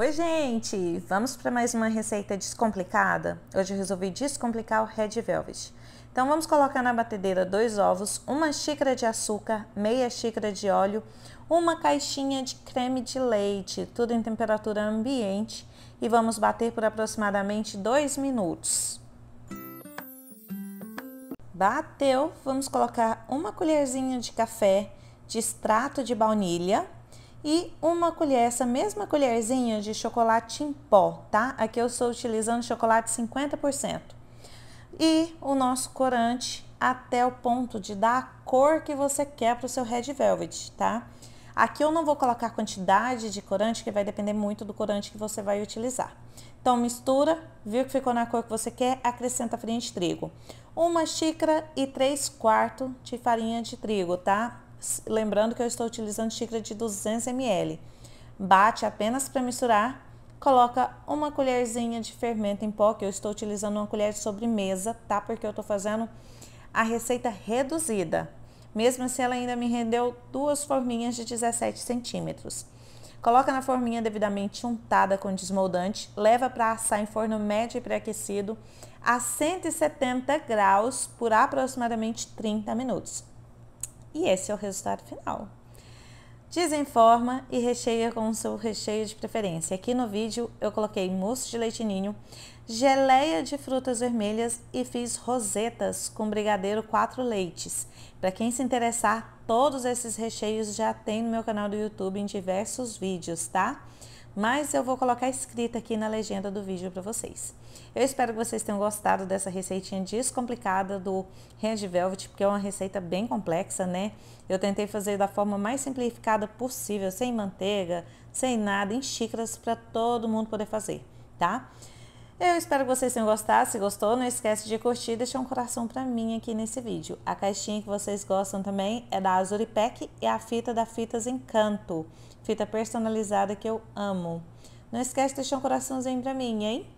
Oi, gente! Vamos para mais uma receita descomplicada? Hoje eu resolvi descomplicar o Red Velvet. Então, vamos colocar na batedeira dois ovos, uma xícara de açúcar, meia xícara de óleo, uma caixinha de creme de leite, tudo em temperatura ambiente, e vamos bater por aproximadamente dois minutos. Bateu, vamos colocar uma colherzinha de café de extrato de baunilha e uma colher, essa mesma colherzinha de chocolate em pó, tá? Aqui eu estou utilizando chocolate 50%. E o nosso corante até o ponto de dar a cor que você quer para o seu Red Velvet, tá? Aqui eu não vou colocar quantidade de corante, que vai depender muito do corante que você vai utilizar. Então mistura, viu que ficou na cor que você quer, acrescenta farinha de trigo. Uma xícara e 3 quartos de farinha de trigo, tá? lembrando que eu estou utilizando xícara de 200 ml. Bate apenas para misturar, coloca uma colherzinha de fermento em pó, que eu estou utilizando uma colher de sobremesa, tá? Porque eu estou fazendo a receita reduzida. Mesmo assim, ela ainda me rendeu duas forminhas de 17 centímetros. Coloca na forminha devidamente untada com desmoldante, leva para assar em forno médio e pré-aquecido a 170 graus por aproximadamente 30 minutos e esse é o resultado final. Desenforma e recheia com o seu recheio de preferência. Aqui no vídeo eu coloquei mousse de leite ninho, geleia de frutas vermelhas e fiz rosetas com brigadeiro quatro leites. Para quem se interessar, todos esses recheios já tem no meu canal do YouTube em diversos vídeos, tá? mas eu vou colocar escrita aqui na legenda do vídeo para vocês. Eu espero que vocês tenham gostado dessa receitinha descomplicada do Range Velvet, porque é uma receita bem complexa, né? Eu tentei fazer da forma mais simplificada possível, sem manteiga, sem nada, em xícaras para todo mundo poder fazer, tá? Tá? Eu espero que vocês tenham gostado. Se gostou, não esquece de curtir e deixar um coração para mim aqui nesse vídeo. A caixinha que vocês gostam também é da Azulipack e a fita da Fitas Encanto. Fita personalizada que eu amo. Não esquece de deixar um coraçãozinho para mim, hein?